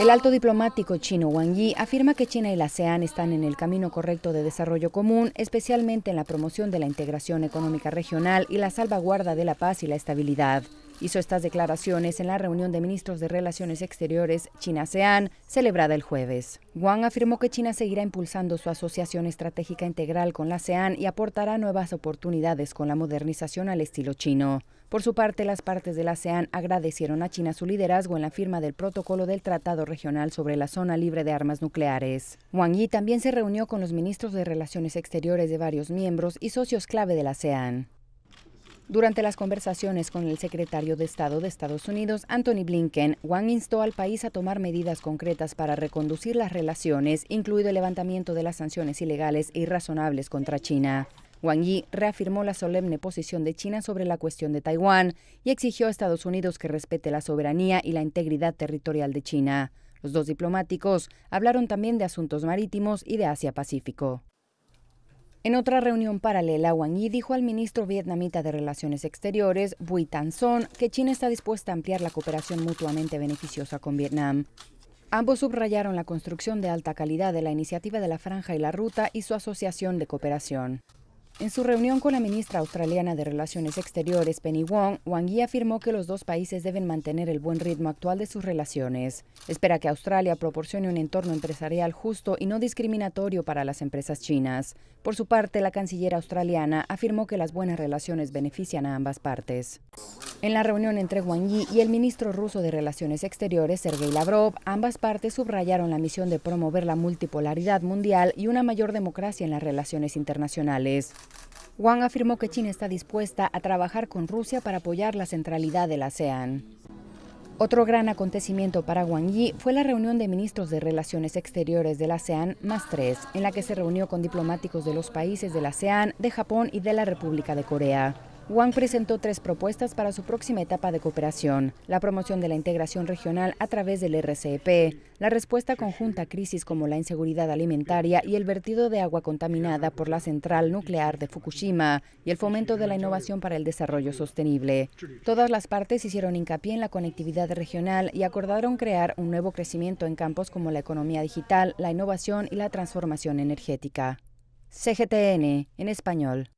El alto diplomático chino Wang Yi afirma que China y la ASEAN están en el camino correcto de desarrollo común, especialmente en la promoción de la integración económica regional y la salvaguarda de la paz y la estabilidad hizo estas declaraciones en la reunión de ministros de Relaciones Exteriores China-ASEAN celebrada el jueves. Wang afirmó que China seguirá impulsando su asociación estratégica integral con la ASEAN y aportará nuevas oportunidades con la modernización al estilo chino. Por su parte, las partes de la ASEAN agradecieron a China su liderazgo en la firma del protocolo del Tratado Regional sobre la Zona Libre de Armas Nucleares. Wang Yi también se reunió con los ministros de Relaciones Exteriores de varios miembros y socios clave de la ASEAN. Durante las conversaciones con el secretario de Estado de Estados Unidos, Anthony Blinken, Wang instó al país a tomar medidas concretas para reconducir las relaciones, incluido el levantamiento de las sanciones ilegales e irrazonables contra China. Wang Yi reafirmó la solemne posición de China sobre la cuestión de Taiwán y exigió a Estados Unidos que respete la soberanía y la integridad territorial de China. Los dos diplomáticos hablaron también de asuntos marítimos y de Asia-Pacífico. En otra reunión paralela, Wang Yi dijo al ministro vietnamita de Relaciones Exteriores, Bui Tan Son, que China está dispuesta a ampliar la cooperación mutuamente beneficiosa con Vietnam. Ambos subrayaron la construcción de alta calidad de la iniciativa de la Franja y la Ruta y su asociación de cooperación. En su reunión con la ministra australiana de Relaciones Exteriores, Penny Wong, Wang Yi afirmó que los dos países deben mantener el buen ritmo actual de sus relaciones. Espera que Australia proporcione un entorno empresarial justo y no discriminatorio para las empresas chinas. Por su parte, la canciller australiana afirmó que las buenas relaciones benefician a ambas partes. En la reunión entre Wang Yi y el ministro ruso de Relaciones Exteriores, Sergei Lavrov, ambas partes subrayaron la misión de promover la multipolaridad mundial y una mayor democracia en las relaciones internacionales. Wang afirmó que China está dispuesta a trabajar con Rusia para apoyar la centralidad de la ASEAN. Otro gran acontecimiento para Wang Yi fue la reunión de ministros de Relaciones Exteriores la ASEAN más tres, en la que se reunió con diplomáticos de los países del ASEAN, de Japón y de la República de Corea. Wang presentó tres propuestas para su próxima etapa de cooperación, la promoción de la integración regional a través del RCEP, la respuesta conjunta a crisis como la inseguridad alimentaria y el vertido de agua contaminada por la central nuclear de Fukushima y el fomento de la innovación para el desarrollo sostenible. Todas las partes hicieron hincapié en la conectividad regional y acordaron crear un nuevo crecimiento en campos como la economía digital, la innovación y la transformación energética. CGTN, en español.